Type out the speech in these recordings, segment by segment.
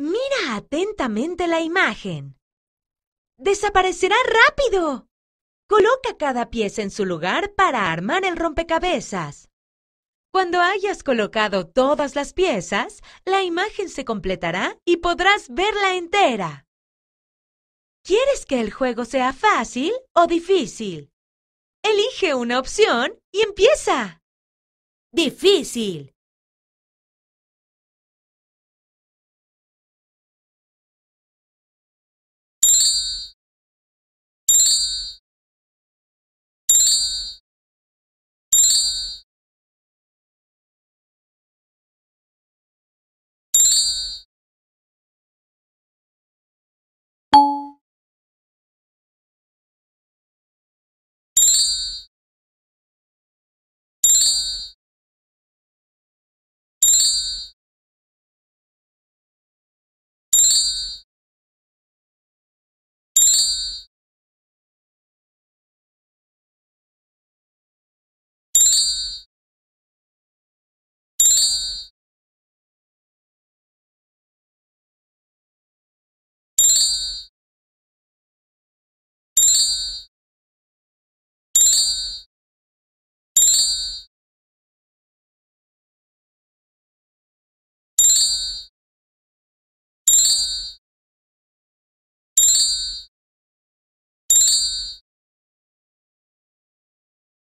Mira atentamente la imagen. ¡Desaparecerá rápido! Coloca cada pieza en su lugar para armar el rompecabezas. Cuando hayas colocado todas las piezas, la imagen se completará y podrás verla entera. ¿Quieres que el juego sea fácil o difícil? Elige una opción y empieza. Difícil.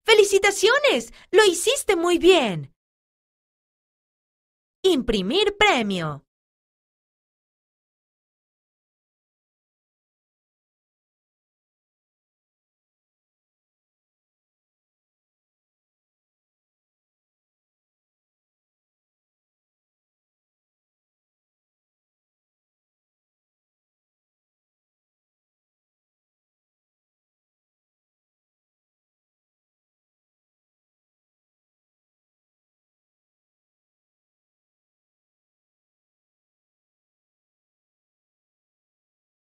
¡Felicitaciones! ¡Lo hiciste muy bien! Imprimir premio.